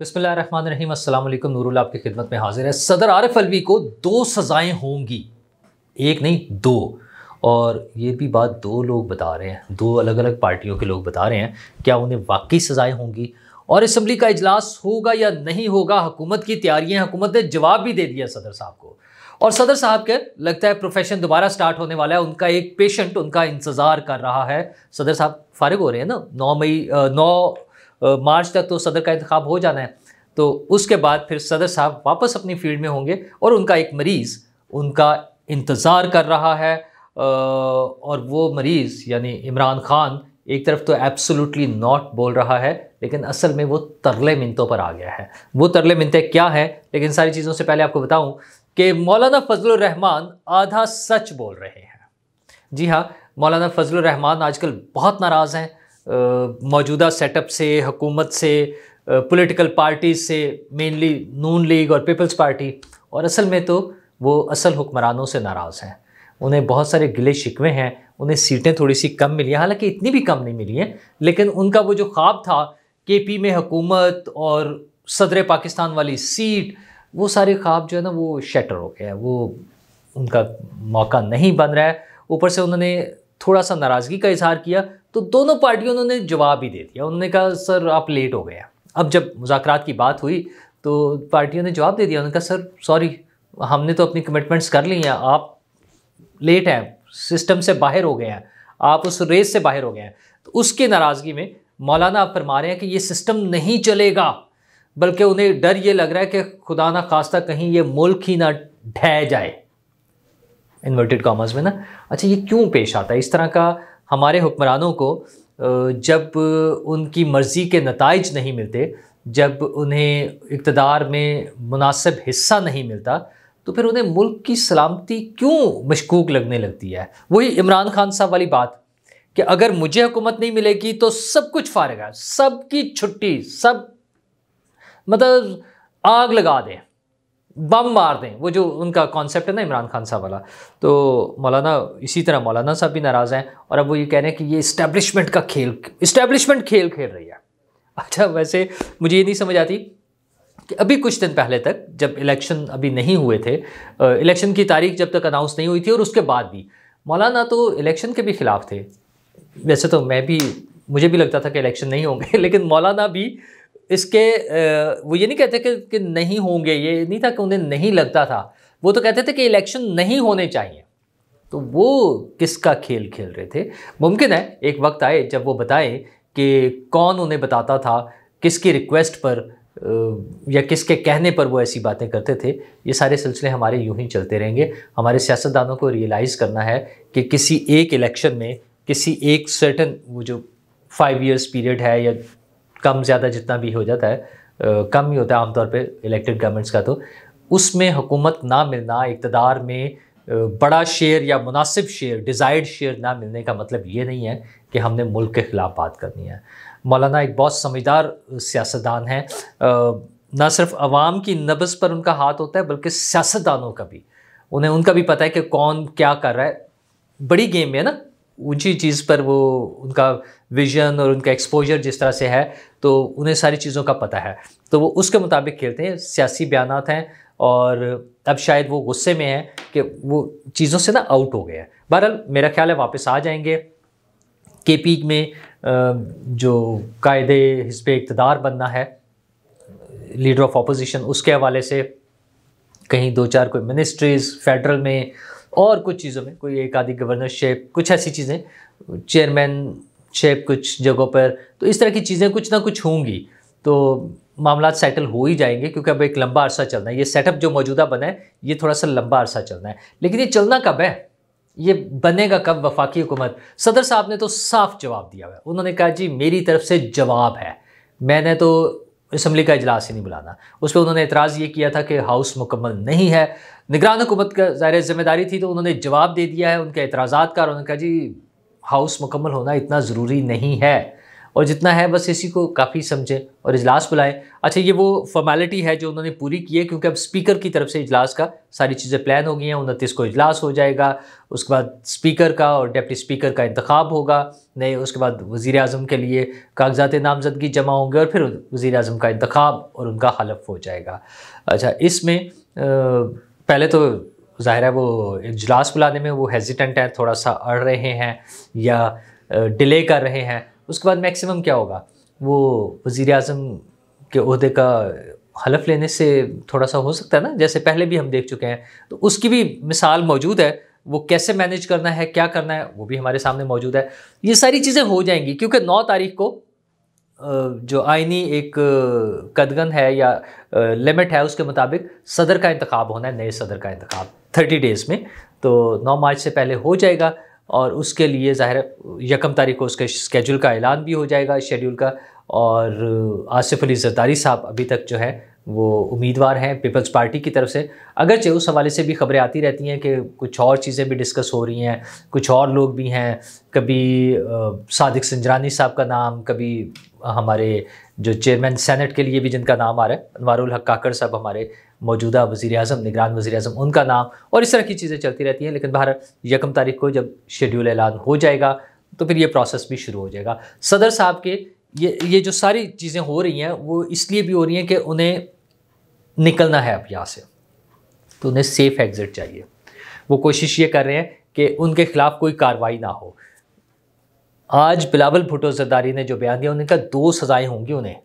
बिस्मिल्लाम अल्लाम नूरुल आपकी खिदमत में हाजिर है सदर आरफ अलवी को दो सज़ाएँ होंगी एक नहीं दो और ये भी बात दो लोग बता रहे हैं दो अलग अलग पार्टियों के लोग बता रहे हैं क्या उन्हें वाकई सज़ाएँ होंगी और इसम्बली का इजलास होगा या नहीं होगा हुकूमत की तैयारियाँ हुकूमत ने जवाब भी दे दिया सदर साहब को और सदर साहब के लगता है प्रोफेशन दोबारा स्टार्ट होने वाला है उनका एक पेशेंट उनका इंतज़ार कर रहा है सदर साहब फारिग हो रहे हैं ना नौ मई नौ मार्च तक तो सदर का इंतखा हो जाना है तो उसके बाद फिर सदर साहब वापस अपनी फील्ड में होंगे और उनका एक मरीज़ उनका इंतज़ार कर रहा है और वो मरीज़ यानी इमरान खान एक तरफ तो एब्सोल्युटली नॉट बोल रहा है लेकिन असल में वो तरले मिनतों पर आ गया है वो तरले मिनतें क्या हैं लेकिन सारी चीज़ों से पहले आपको बताऊं कि मौलाना फजल रहमान आधा सच बोल रहे हैं जी हाँ मौलाना फजल रहमान आजकल बहुत नाराज़ हैं मौजूदा सेटअप से हुकूमत से पॉलिटिकल पार्टीज से मेनली नून लीग और पीपल्स पार्टी और असल में तो वो असल हुक्मरानों से नाराज़ हैं उन्हें बहुत सारे गिले शिकवे हैं उन्हें सीटें थोड़ी सी कम मिली हैं हालांकि इतनी भी कम नहीं मिली हैं लेकिन उनका वो जो ख्वाब था के पी में हुकूमत और सदर पाकिस्तान वाली सीट वो सारे ख्वाब जो है ना वो शटर हो गया है वो उनका मौका नहीं बन रहा है ऊपर से उन्होंने थोड़ा सा नाराज़गी का इजहार किया तो दोनों पार्टियों ने जवाब ही दे दिया उन्होंने कहा सर आप लेट हो गए अब जब मुजाकर की बात हुई तो पार्टियों ने जवाब दे दिया उन्होंने कहा सर सॉरी हमने तो अपनी कमिटमेंट्स कर ली हैं आप लेट हैं सिस्टम से बाहर हो गए हैं आप उस रेस से बाहर हो गए हैं तो उसके नाराज़गी में मौलाना आप फरमा रहे हैं कि ये सिस्टम नहीं चलेगा बल्कि उन्हें डर ये लग रहा है कि खुदा ना खास्ता कहीं ये मुल्क ही ना ढह जाए इन्वर्टेड कॉमर्स में ना अच्छा ये क्यों पेश आता है इस तरह का हमारे हुक्मरानों को जब उनकी मर्ज़ी के नतज नहीं मिलते जब उन्हें इकतदार में मुनासिब हिस्सा नहीं मिलता तो फिर उन्हें मुल्क की सलामती क्यों मशकूक लगने लगती है वही इमरान खान साहब वाली बात कि अगर मुझे हुकूमत नहीं मिलेगी तो सब कुछ फारेगा है सब की छुट्टी सब मतलब आग लगा दें बम मार दें वो जो उनका कॉन्सेप्ट है ना इमरान खान साहब वाला तो मौलाना इसी तरह मौलाना साहब भी नाराज़ हैं और अब वो ये कह रहे हैं कि ये इस्टेब्लिशमेंट का खेल इस्टेब्लिशमेंट खेल खेल रही है अच्छा वैसे मुझे ये नहीं समझ आती कि अभी कुछ दिन पहले तक जब इलेक्शन अभी नहीं हुए थे इलेक्शन की तारीख जब तक अनाउंस नहीं हुई थी और उसके बाद भी मौलाना तो इलेक्शन के भी ख़िलाफ़ थे वैसे तो मैं भी मुझे भी लगता था कि इलेक्शन नहीं होंगे लेकिन मौलाना भी इसके वो ये नहीं कहते कि, कि नहीं होंगे ये नहीं था कि उन्हें नहीं लगता था वो तो कहते थे कि इलेक्शन नहीं होने चाहिए तो वो किसका खेल खेल रहे थे मुमकिन है एक वक्त आए जब वो बताएं कि कौन उन्हें बताता था किसकी रिक्वेस्ट पर या किसके कहने पर वो ऐसी बातें करते थे ये सारे सिलसिले हमारे यूं ही चलते रहेंगे हमारे सियासतदानों को रियलाइज़ करना है कि किसी एक इलेक्शन में किसी एक सर्टन वो जो फाइव इयर्स पीरियड है या कम ज़्यादा जितना भी हो जाता है कम ही होता है आमतौर पर इलेक्टेड गवर्नमेंट्स का तो उसमें हुकूमत ना मिलना इकतदार में बड़ा शेयर या मुनासिब शेयर डिज़ायर्ड शेयर ना मिलने का मतलब ये नहीं है कि हमने मुल्क के ख़िलाफ़ बात करनी है मौलाना एक बहुत समझदार सियासतदान हैं ना सिर्फ आवाम की नब्स पर उनका हाथ होता है बल्कि सियासतदानों का भी उन्हें उनका भी पता है कि कौन क्या कर रहा है बड़ी गेम में है ना ऊंची चीज़ पर वो उनका विजन और उनका एक्सपोजर जिस तरह से है तो उन्हें सारी चीज़ों का पता है तो वो उसके मुताबिक खेलते हैं सियासी बयान हैं और अब शायद वो गुस्से में हैं कि वो चीज़ों से ना आउट हो गया है बहरहाल मेरा ख्याल है वापस आ जाएंगे के पी में जो कायदे हिस्ब इकतदार बनना है लीडर ऑफ अपोजिशन उसके हवाले से कहीं दो चार कोई मिनिस्ट्रीज़ फेडरल में और कुछ चीज़ों में कोई एक आधी गवर्नरशिप कुछ ऐसी चीज़ें चेयरमैन शेप कुछ जगहों पर तो इस तरह की चीज़ें कुछ ना कुछ होंगी तो मामला सेटल हो ही जाएंगे क्योंकि अब एक लंबा अरसा चलना है ये सेटअप जो मौजूदा बना है ये थोड़ा सा लंबा अरसा चलना है लेकिन ये चलना कब है ये बनेगा कब वफाकी हुकूमत सदर साहब ने तो साफ जवाब दिया हुआ है उन्होंने कहा जी मेरी तरफ से जवाब है मैंने तो इसम्बली का इजलास ही नहीं बुलाना उस पर उन्होंने एतराज़ ये किया था कि हाउस मुकम्मल नहीं है निगरान हुकूमत का ज़ाहिर ज़िम्मेदारी थी तो उन्होंने जवाब दे दिया है उनके एतराज का और उन्होंने कहा जी हाउस मुकम्मल होना इतना ज़रूरी नहीं है और जितना है बस इसी को काफ़ी समझें और इजलास बुलाएं अच्छा ये वो फॉर्मेलिटी है जो उन्होंने पूरी की है क्योंकि अब स्पीकर की तरफ से इजलास का सारी चीज़ें प्लान हो गई हैं उनतीस को इजलास हो जाएगा उसके बाद स्पीकर का और डेप्टी स्पीकर का इंतखब होगा नए उसके बाद वज़ी अजम के लिए कागजात नामजदगी जमा होंगे और फिर वज़ी अजम का इंतखब और उनका हलफ हो जाएगा अच्छा इसमें पहले तो ज़ाहिर है वो इजलास बुलाने में वो हेजिटेंट हैं थोड़ा सा अड़ रहे हैं या डिले कर रहे हैं उसके बाद मैक्सिमम क्या होगा वो वज़ी अजम के अहदे का हलफ लेने से थोड़ा सा हो सकता है ना जैसे पहले भी हम देख चुके हैं तो उसकी भी मिसाल मौजूद है वो कैसे मैनेज करना है क्या करना है वो भी हमारे सामने मौजूद है ये सारी चीज़ें हो जाएंगी क्योंकि नौ तारीख को जो आइनी एक कदगन है या लिमिट है उसके मुताबिक सदर का इंतखब होना है नए सदर का इंतखब थर्टी डेज़ में तो नौ मार्च से पहले हो जाएगा और उसके लिए ज़ाहिर यकम तारीख को उसके शेड्यूल का ऐलान भी हो जाएगा शेड्यूल का और आसिफ अली जरदारी साहब अभी तक जो है वो उम्मीदवार हैं पीपल्स पार्टी की तरफ से अगरचे उस हवाले से भी खबरें आती रहती हैं कि कुछ और चीज़ें भी डिस्कस हो रही हैं कुछ और लोग भी हैं कभी सादिक सिंजरानी साहब का नाम कभी हमारे जो चेयरमैन सेनेट के लिए भी जिनका नाम आ रहा है अनवारुल हक काकर साहब हमारे मौजूदा वज़ी अजम निगरान वज़ी अजम उनका नाम और इस तरह की चीज़ें चलती रहती हैं लेकिन बाहर यकम तारीख को जब शेड्यूल ऐलान हो जाएगा तो फिर ये प्रोसेस भी शुरू हो जाएगा सदर साहब के ये ये जो सारी चीज़ें हो रही हैं वो इसलिए भी हो रही हैं कि उन्हें निकलना है अब यहाँ से तो उन्हें सेफ़ एग्ज़िट चाहिए वो कोशिश ये कर रहे हैं कि उनके ख़िलाफ़ कोई कार्रवाई ना हो आज बिलावल भुटो जरदारी ने जो बयान दिया उनका दो सज़ाएँ होंगी उन्हें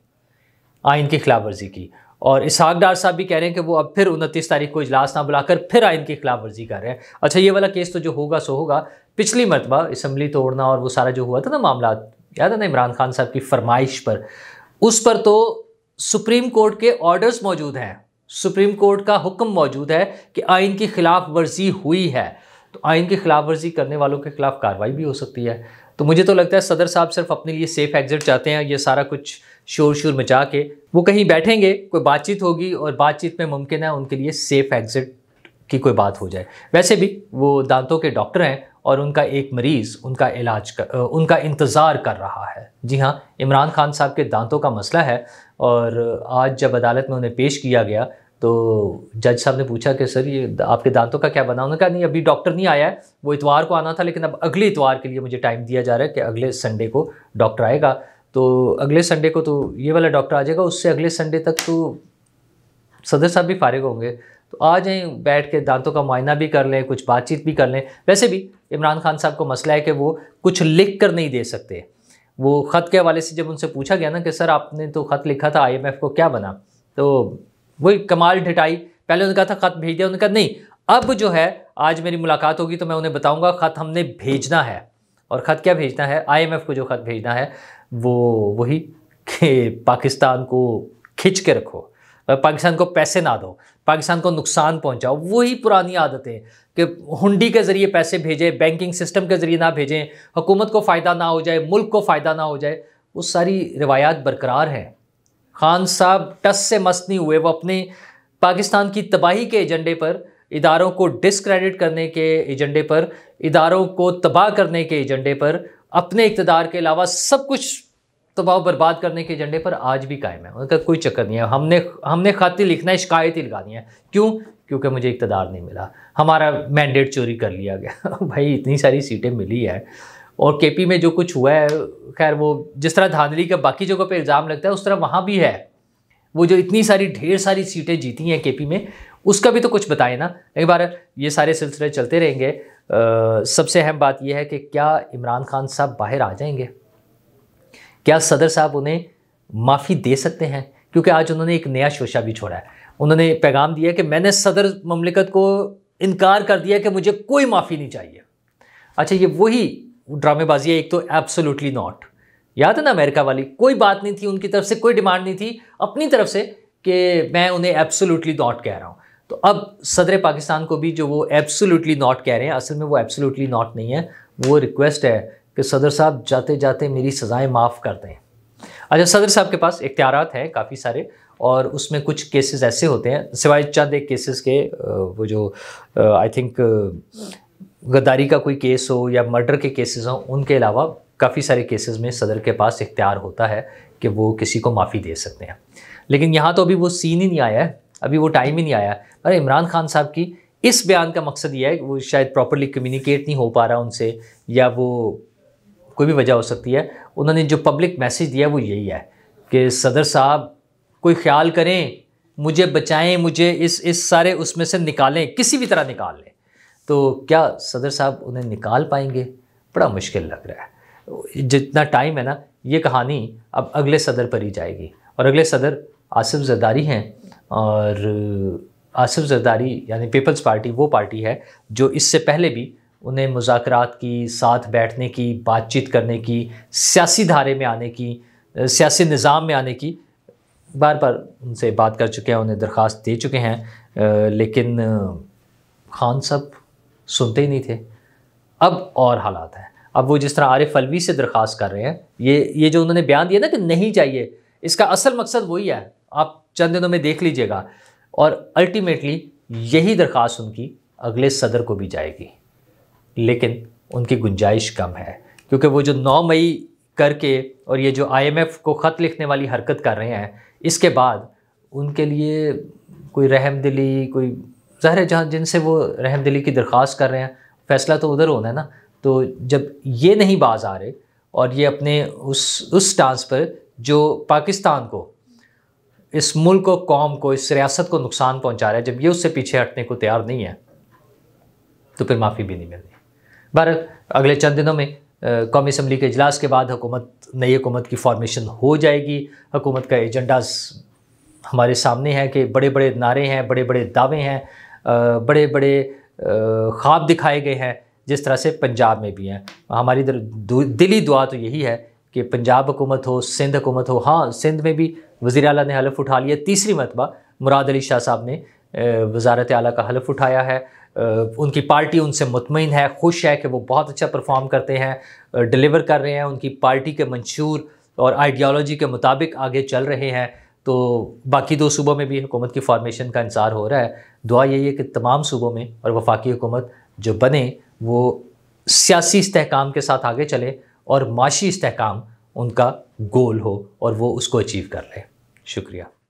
आइन की खिलाफ वर्जी की और इसहाक डार साहब भी कह रहे हैं कि वो अब फिर उनतीस तारीख को इजलास ना बुलाकर फिर आइन की खिलाफ वर्जी कर रहे हैं अच्छा ये वाला केस तो जो होगा सो होगा पिछली मरतबा इसम्बली तोड़ना और वो सारा जो हुआ था ना मामला याद है ना इमरान खान साहब की फरमाइश पर उस पर तो सुप्रीम कोर्ट के ऑर्डर्स मौजूद हैं सुप्रीम कोर्ट का हुक्म मौजूद है कि आइन की खिलाफ वर्जी हुई है तो आइन की खिलाफ वर्जी करने वालों के खिलाफ कार्रवाई भी हो सकती है तो मुझे तो लगता है सदर साहब सिर्फ अपने लिए सेफ एग्जिट चाहते हैं ये सारा कुछ शोर शोर मचा के वो कहीं बैठेंगे कोई बातचीत होगी और बातचीत में मुमकिन है उनके लिए सेफ़ एग्ज़िट की कोई बात हो जाए वैसे भी वो दांतों के डॉक्टर हैं और उनका एक मरीज़ उनका इलाज कर उनका इंतज़ार कर रहा है जी हाँ इमरान खान साहब के दांतों का मसला है और आज जब अदालत में उन्हें पेश किया गया तो जज साहब ने पूछा कि सर ये आपके दांतों का क्या बना उन्होंने कहा नहीं अभी डॉक्टर नहीं आया है वो इतवार को आना था लेकिन अब अगले इतवार के लिए मुझे टाइम दिया जा रहा है कि अगले संडे को डॉक्टर आएगा तो अगले संडे को तो ये वाला डॉक्टर आ जाएगा उससे अगले संडे तक तो सदर साहब भी फारिग होंगे तो आ जाए बैठ के दांतों का मुआयना भी कर लें कुछ बातचीत भी कर लें वैसे भी इमरान खान साहब को मसला है कि वो कुछ लिख कर नहीं दे सकते वो ख़त के हवाले से जब उनसे पूछा गया ना कि सर आपने तो ख़त लिखा था आईएमएफ को क्या बना तो वही कमाल ढिटाई पहले उन्होंने कहा था ख़त भेज दिया उन्होंने कहा नहीं अब जो है आज मेरी मुलाकात होगी तो मैं उन्हें बताऊँगा ख़त हमने भेजना है और ख़त क्या भेजना है आई को जो ख़त भेजना है वो वही कि पाकिस्तान को खिंच के रखो पाकिस्तान को पैसे ना दो पाकिस्तान को नुकसान पहुंचाओ वही पुरानी आदतें कि हुंडी के ज़रिए पैसे भेजें बैंकिंग सिस्टम के ज़रिए ना भेजें हुकूमत को फ़ायदा ना हो जाए मुल्क को फ़ायदा ना हो जाए वो सारी रिवायात बरकरार हैं खान साहब टस से मस्त नहीं हुए वो अपने पाकिस्तान की तबाही के एजेंडे पर इदारों को डिसक्रेडिट करने के एजेंडे पर इदारों को तबाह करने के एजेंडे पर अपने इकतदार के अलावा सब कुछ तबाह बर्बाद करने के एजेंडे पर आज भी कायम है उनका कोई चक्कर नहीं है हमने हमने खाते लिखना है शिकायत ही लगानी है क्यों क्योंकि मुझे इकतदार नहीं मिला हमारा मैंडेट चोरी कर लिया गया भाई इतनी सारी सीटें मिली है और केपी में जो कुछ हुआ है खैर वो जिस तरह धांधली का बाकी जगहों पे इल्ज़ाम लगता है उस तरह वहाँ भी है वो जो इतनी सारी ढेर सारी सीटें जीती हैं केपी में उसका भी तो कुछ बताएं ना एक बार ये सारे सिलसिले चलते रहेंगे सबसे अहम बात यह है कि क्या इमरान खान साहब बाहर आ जाएंगे क्या सदर साहब उन्हें माफ़ी दे सकते हैं क्योंकि आज उन्होंने एक नया शोशा भी छोड़ा है उन्होंने पैगाम दिया कि मैंने सदर ममलिकत को इनकार कर दिया कि मुझे कोई माफ़ी नहीं चाहिए अच्छा ये वही ड्रामेबाजी है एक तो एब्सोल्युटली नॉट याद है ना अमेरिका वाली कोई बात नहीं थी उनकी तरफ से कोई डिमांड नहीं थी अपनी तरफ से कि मैं उन्हें एब्सोल्युटली नॉट कह रहा हूँ तो अब सदर पाकिस्तान को भी जो वो एब्सोल्युटली नॉट कह रहे हैं असल में वो एब्सोल्युटली नॉट नहीं है वो रिक्वेस्ट है कि सदर साहब जाते जाते मेरी सज़ाएँ माफ़ कर दें अच्छा सदर साहब के पास इख्तियार हैं काफ़ी सारे और उसमें कुछ केसेस ऐसे होते हैं सिवाय चंद एक केसेस के वो जो आई थिंक गद्दारी का कोई केस हो या मर्डर के केसेस हों उनके अलावा काफ़ी सारे केसेस में सदर के पास इख्तियार होता है कि वो किसी को माफ़ी दे सकते हैं लेकिन यहाँ तो अभी वो सीन ही नहीं आया है अभी वो टाइम ही नहीं आया है और इमरान खान साहब की इस बयान का मकसद यह है वो शायद प्रॉपरली कम्युनिकेट नहीं हो पा रहा उनसे या वो कोई भी वजह हो सकती है उन्होंने जो पब्लिक मैसेज दिया वो यही है कि सदर साहब कोई ख्याल करें मुझे बचाएं मुझे इस इस सारे उसमें से निकालें किसी भी तरह निकाल लें तो क्या सदर साहब उन्हें निकाल पाएंगे बड़ा मुश्किल लग रहा है जितना टाइम है ना ये कहानी अब अगले सदर पर ही जाएगी और अगले सदर आसिफ जरदारी हैं और आसिफ जरदारी यानी पीपल्स पार्टी वो पार्टी है जो इससे पहले भी उन्हें मुजात की साथ बैठने की बातचीत करने की सियासी धारे में आने की सियासी निज़ाम में आने की बार बार उनसे बात कर चुके हैं उन्हें दरख्वास्त दे चुके हैं लेकिन खान साहब सुनते ही नहीं थे अब और हालात हैं अब वो जिस तरह आरिफ अलवी से दरख्वास्त कर रहे हैं ये ये जो उन्होंने बयान दिया ना कि नहीं चाहिए इसका असल मकसद वही है आप चंद दिनों में देख लीजिएगा और अल्टीमेटली यही दरख्वास्त उनकी अगले सदर को भी जाएगी लेकिन उनकी गुंजाइश कम है क्योंकि वो जो 9 मई करके और ये जो आईएमएफ को ख़त लिखने वाली हरकत कर रहे हैं इसके बाद उनके लिए कोई रहम दिली कोई ज़ाहिर जहाँ जिनसे वो रहम दिली की दरख्वास्त कर रहे हैं फ़ैसला तो उधर होना है ना तो जब ये नहीं बाज आ रहे और ये अपने उस उस स्टांस पर जो पाकिस्तान को इस मुल्क को कौम को इस रियासत को नुकसान पहुंचा रहा है जब ये उससे पीछे हटने को तैयार नहीं है तो फिर माफ़ी भी नहीं मिलनी बहर अगले चंद दिनों में कौमी असम्बली के अजलास के बाद हुकूमत नई हुकूमत की फॉर्मेशन हो जाएगी हुकूमत का एजेंडाज हमारे सामने है कि बड़े बड़े नारे हैं बड़े बड़े दावे हैं बड़े बड़े ख्वाब दिखाए गए हैं जिस तरह से पंजाब में भी हैं हमारी दिली दुआ तो यही है कि पंजाब हुकूमत हो सिंध हुकूमत हो हाँ सिंध में भी वज़ी अला ने हलफ उठा लिया तीसरी मरतबा मुराद अली शाह साहब ने वजारत आला का हलफ उठाया है उनकी पार्टी उनसे मुतमिन है खुश है कि वो बहुत अच्छा परफॉर्म करते हैं डिलीवर कर रहे हैं उनकी पार्टी के मंशूर और आइडियालॉजी के मुताबिक आगे चल रहे हैं तो बाकी दो सूबों में भी हुकूमत की फॉर्मेशन का इंसार हो रहा है दुआ यही है कि तमाम सूबों में और वफाकी हुकूमत जो बने वो सियासी इसकाम के साथ आगे चले और माशी इसकाम उनका गोल हो और वो उसको अचीव कर लें शुक्रिया